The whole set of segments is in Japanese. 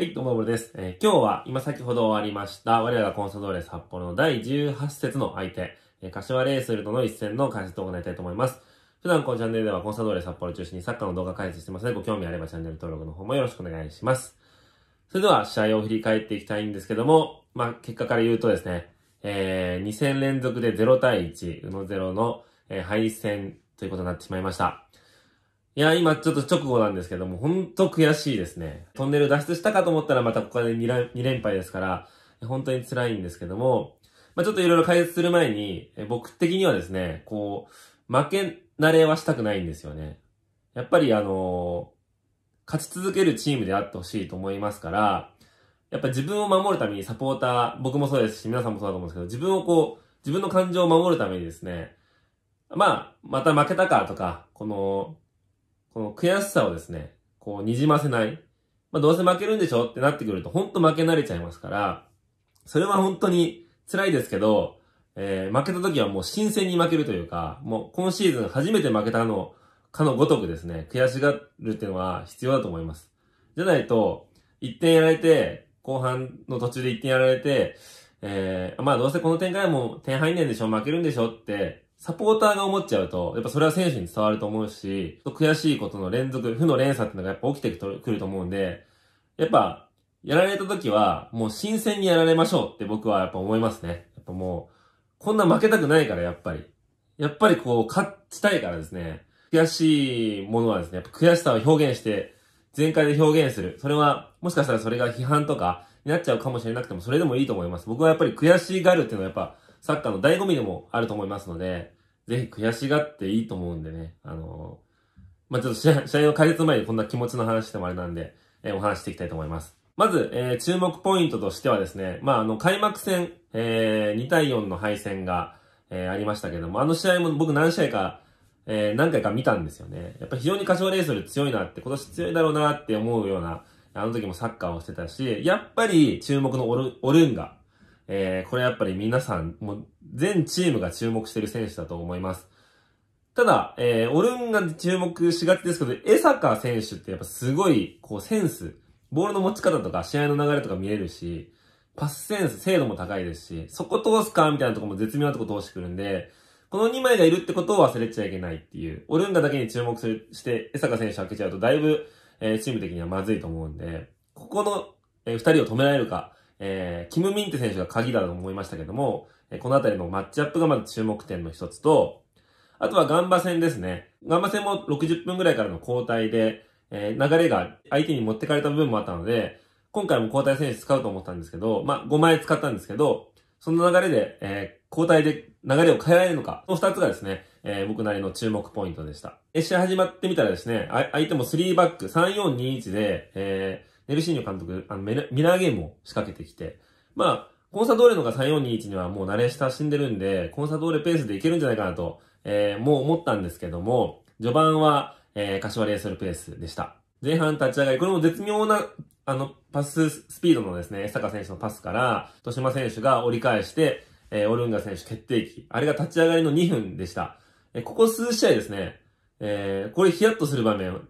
はい、どうも、です。えー、今日は、今先ほど終わりました、我らがコンサドーレ札幌の第18節の相手、えー、柏レイソルとの一戦の解説を行いたいと思います。普段このチャンネルではコンサドーレ札幌中心にサッカーの動画解説してますので、ご興味あればチャンネル登録の方もよろしくお願いします。それでは、試合を振り返っていきたいんですけども、まあ、結果から言うとですね、えー、2戦連続で0対1、うの0の、えー、敗戦ということになってしまいました。いや、今ちょっと直後なんですけども、ほんと悔しいですね。トンネル脱出したかと思ったらまたここで 2, 2連敗ですから、本当に辛いんですけども、まあ、ちょっといろいろ解説する前に、僕的にはですね、こう、負け慣れはしたくないんですよね。やっぱりあのー、勝ち続けるチームであってほしいと思いますから、やっぱ自分を守るためにサポーター、僕もそうですし、皆さんもそうだと思うんですけど、自分をこう、自分の感情を守るためにですね、まあ、また負けたかとか、この、この悔しさをですね、こう、にじませない。まあ、どうせ負けるんでしょってなってくると、ほんと負け慣れちゃいますから、それは本当に辛いですけど、えー、負けた時はもう新鮮に負けるというか、もう今シーズン初めて負けたの、かのごとくですね、悔しがるっていうのは必要だと思います。じゃないと、1点やられて、後半の途中で1点やられて、えー、まあどうせこの展開はもう点入んねんでしょ、負けるんでしょってサポーターが思っちゃうと、やっぱそれは選手に伝わると思うし、悔しいことの連続、負の連鎖ってのがやっぱ起きてくると思うんで、やっぱ、やられた時は、もう新鮮にやられましょうって僕はやっぱ思いますね。やっぱもう、こんな負けたくないから、やっぱり。やっぱりこう、勝ちたいからですね。悔しいものはですね、やっぱ悔しさを表現して、全開で表現する。それは、もしかしたらそれが批判とかになっちゃうかもしれなくても、それでもいいと思います。僕はやっぱり悔しがるっていうのはやっぱ、サッカーの醍醐味でもあると思いますので、ぜひ悔しがっていいと思うんでね、あのー、まあ、ちょっと試合の解説前にこんな気持ちの話してもあれなんで、えー、お話していきたいと思います。まず、えー、注目ポイントとしてはですね、まあ、あの、開幕戦、えー、2対4の敗戦が、えー、ありましたけども、あの試合も僕何試合か、えー、何回か見たんですよね。やっぱ非常に歌唱レースより強いなって、今年強いだろうなって思うような、あの時もサッカーをしてたし、やっぱり注目のオルオルンガえー、これやっぱり皆さん、もう全チームが注目してる選手だと思います。ただ、えー、オルンが注目しがちですけど、江坂選手ってやっぱすごい、こうセンス、ボールの持ち方とか試合の流れとか見れるし、パスセンス、精度も高いですし、そこ通すかみたいなとこも絶妙なとこ通してくるんで、この2枚がいるってことを忘れちゃいけないっていう、オルンガだけに注目するして江坂選手開けちゃうとだいぶ、えー、チーム的にはまずいと思うんで、ここの、えー、2人を止められるか、えー、キム・ミンテ選手が鍵だと思いましたけども、えー、このあたりのマッチアップがまず注目点の一つと、あとはガンバ戦ですね。ガンバ戦も60分ぐらいからの交代で、えー、流れが相手に持ってかれた部分もあったので、今回も交代選手使うと思ったんですけど、まあ、5枚使ったんですけど、その流れで、えー、交代で流れを変えられるのか、この2つがですね、えー、僕なりの注目ポイントでした。試合始まってみたらですね、相手も3バック、3421で、えー、メルシーニョ監督、あのミラーゲームを仕掛けてきて、まあ、コンサドーレのが3421にはもう慣れ親しんでるんで、コンサドーレペースでいけるんじゃないかなと、えー、もう思ったんですけども、序盤は、えー、柏レーソルペースでした。前半立ち上がり、これも絶妙な、あの、パススピードのですね、坂選手のパスから、豊島選手が折り返して、えー、オルンガ選手決定機。あれが立ち上がりの2分でした。えー、ここ数試合ですね、えー、これヒヤッとする場面、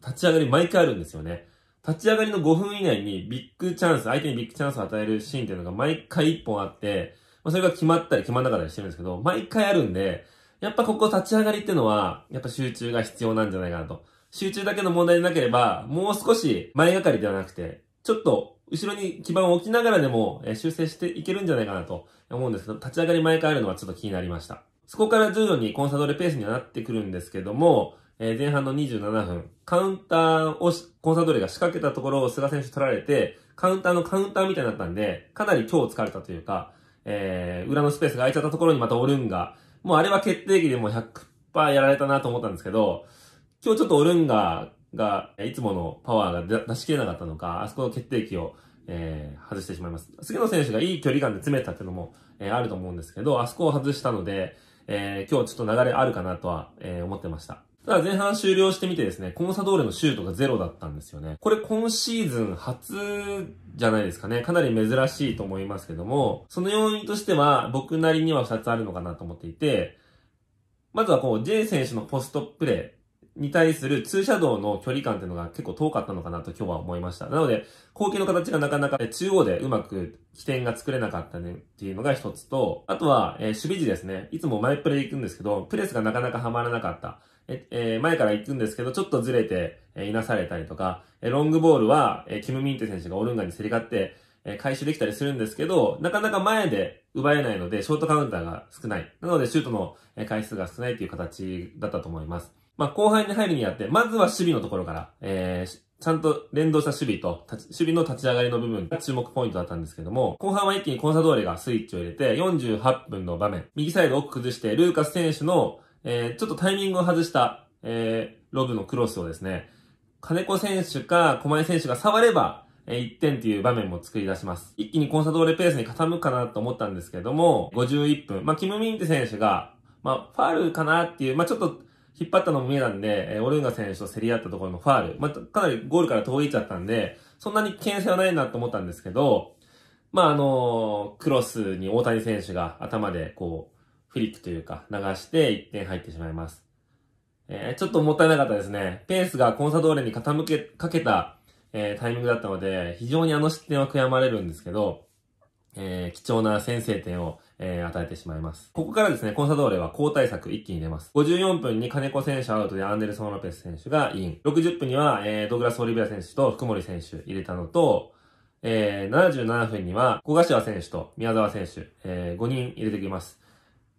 立ち上がり毎回あるんですよね。立ち上がりの5分以内にビッグチャンス、相手にビッグチャンスを与えるシーンっていうのが毎回1本あって、まあ、それが決まったり決まんなかったりしてるんですけど、毎回あるんで、やっぱここ立ち上がりってのは、やっぱ集中が必要なんじゃないかなと。集中だけの問題でなければ、もう少し前がかりではなくて、ちょっと後ろに基盤を置きながらでも修正していけるんじゃないかなと思うんですけど、立ち上がり毎回あるのはちょっと気になりました。そこから徐々にコンサドレペースにはなってくるんですけども、えー、前半の27分、カウンターをコンサドーレが仕掛けたところを菅選手取られて、カウンターのカウンターみたいになったんで、かなり今日疲れたというか、えー、裏のスペースが空いちゃったところにまたオルンガ、もうあれは決定機でもう100%やられたなと思ったんですけど、今日ちょっとオルンガが、いつものパワーが出し切れなかったのか、あそこの決定機を、えー、外してしまいます。杉野選手がいい距離感で詰めたっていうのも、えー、あると思うんですけど、あそこを外したので、えー、今日ちょっと流れあるかなとは、えー、思ってました。ただ前半終了してみてですね、コンサドーレのシュートがゼロだったんですよね。これ今シーズン初じゃないですかね。かなり珍しいと思いますけども、その要因としては僕なりには2つあるのかなと思っていて、まずはこう、J 選手のポストプレー、に対する通車道の距離感っていうのが結構遠かったのかなと今日は思いました。なので、後継の形がなかなか中央でうまく起点が作れなかったねっていうのが一つと、あとは、えー、守備時ですね。いつも前プレイ行くんですけど、プレスがなかなかはまらなかった。え、えー、前から行くんですけど、ちょっとずれて、えー、いなされたりとか、えロングボールは、えー、キム・ミンテ選手がオルンガに競り勝って、え回収できたりするんですけど、なかなか前で奪えないので、ショートカウンターが少ない。なので、シュートの回数が少ないという形だったと思います。まあ、後半に入るにあって、まずは守備のところから、えー、ちゃんと連動した守備と、守備の立ち上がりの部分が注目ポイントだったんですけども、後半は一気にコンサドーレがスイッチを入れて、48分の場面、右サイドを崩して、ルーカス選手の、えー、ちょっとタイミングを外した、えー、ロブのクロスをですね、金子選手か小前選手が触れば、えー、1点っていう場面も作り出します。一気にコンサドーレペースに傾くかなと思ったんですけども、51分、まあ、キム・ミンテ選手が、まあ、ファールかなっていう、まあ、ちょっと、引っ張ったのも見えたんで、えー、オルンガ選手と競り合ったところのファール、まあ、かなりゴールから遠いっちゃったんで、そんなに危険性はないなと思ったんですけど、まあ、あのー、クロスに大谷選手が頭でこう、フリックというか流して1点入ってしまいます。えー、ちょっともったいなかったですね。ペースがコンサドーレに傾け、かけた、えー、タイミングだったので、非常にあの失点は悔やまれるんですけど、えー、貴重な先制点を、えー、与えてしまいます。ここからですね、コンサドーレは交代策一気に出ます。54分に金子選手アウトでアンデルソン・ロペス選手がイン。60分には、えー、ドグラス・オリベラ選手と福森選手入れたのと、えー、77分には小頭選手と宮沢選手、えー、5人入れてきます。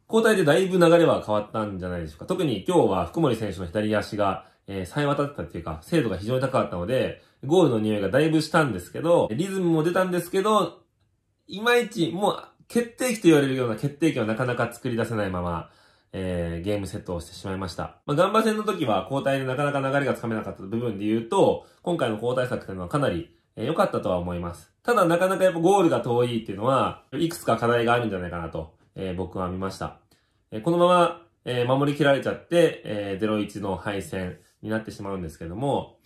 交代でだいぶ流れは変わったんじゃないでしょうか。特に今日は福森選手の左足が、えー、え渡ってたっていうか、精度が非常に高かったので、ゴールの匂いがだいぶしたんですけど、リズムも出たんですけど、いまいち、もう、決定機と言われるような決定機をなかなか作り出せないまま、えー、ゲームセットをしてしまいました。まあ、ガンバ戦の時は交代でなかなか流れがつかめなかった部分で言うと、今回の交代策というのはかなり良、えー、かったとは思います。ただなかなかやっぱゴールが遠いっていうのは、いくつか課題があるんじゃないかなと、えー、僕は見ました。えー、このまま、えー、守り切られちゃって、えー、0-1の敗戦になってしまうんですけども、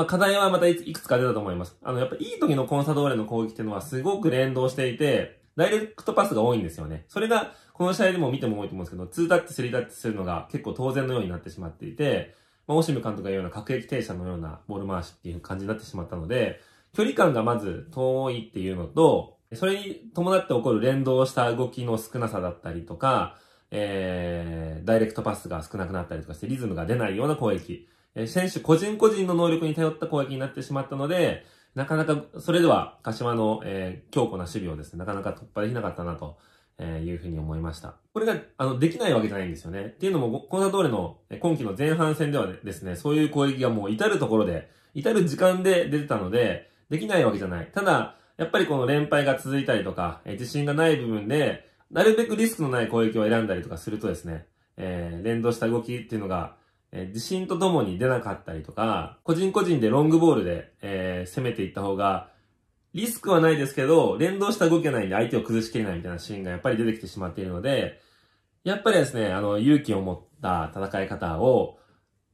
まあ、課題はまたいくつか出たと思います。あの、やっぱいい時のコンサドーレの攻撃っていうのはすごく連動していて、ダイレクトパスが多いんですよね。それが、この試合でも見ても多いと思うんですけど、2タッチ、3タッチするのが結構当然のようになってしまっていて、まあ、オシム監督が言うような各駅停車のようなボール回しっていう感じになってしまったので、距離感がまず遠いっていうのと、それに伴って起こる連動した動きの少なさだったりとか、えー、ダイレクトパスが少なくなったりとかしてリズムが出ないような攻撃。え選手個人個人の能力に頼った攻撃になってしまったので、なかなか、それでは、島の、えー、強固な守備をですね、なかなか突破できなかったなと。えいうふうに思いました。これが、あの、できないわけじゃないんですよね。っていうのも、コンサドーレの今季の前半戦ではですね、そういう攻撃がもう至るところで、至る時間で出てたので、できないわけじゃない。ただ、やっぱりこの連敗が続いたりとか、えー、自信がない部分で、なるべくリスクのない攻撃を選んだりとかするとですね、えー、連動した動きっていうのが、えー、信とともに出なかったりとか、個人個人でロングボールで、えー、攻めていった方が、リスクはないですけど、連動した動けないんで相手を崩しきれないみたいなシーンがやっぱり出てきてしまっているので、やっぱりですね、あの、勇気を持った戦い方を、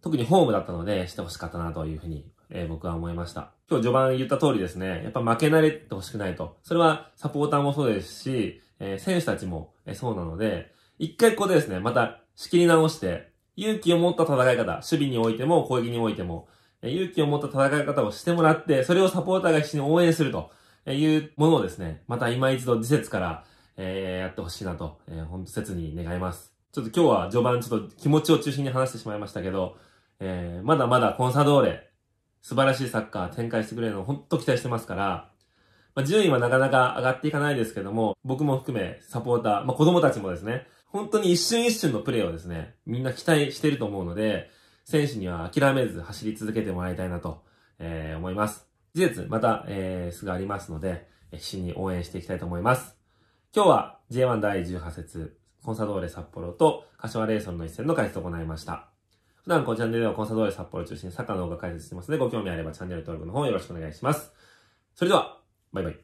特にホームだったので、してほしかったなというふうに、えー、僕は思いました。今日序盤言った通りですね、やっぱ負け慣れてほしくないと。それはサポーターもそうですし、えー、選手たちも、えー、そうなので、一回ここでですね、また仕切り直して、勇気を持った戦い方、守備においても攻撃においても、勇気を持った戦い方をしてもらって、それをサポーターが必死に応援するというものをですね、また今一度次節から、えー、やってほしいなと、えー、本当切に願います。ちょっと今日は序盤ちょっと気持ちを中心に話してしまいましたけど、えー、まだまだコンサドーレ、素晴らしいサッカー展開してくれるのを本当期待してますから、まあ、順位はなかなか上がっていかないですけども、僕も含めサポーター、まあ、子供たちもですね、本当に一瞬一瞬のプレーをですね、みんな期待してると思うので、選手には諦めず走り続けてもらいたいなと、えー、思います。事実、また、えー、すぐありますので、必死に応援していきたいと思います。今日は J1 第18節、コンサドーレ札幌と柏レイソンの一戦の解説を行いました。普段このチャンネルではコンサドーレ札幌を中心にサッカーの動画解説してますので、ご興味あればチャンネル登録の方よろしくお願いします。それでは、バイバイ。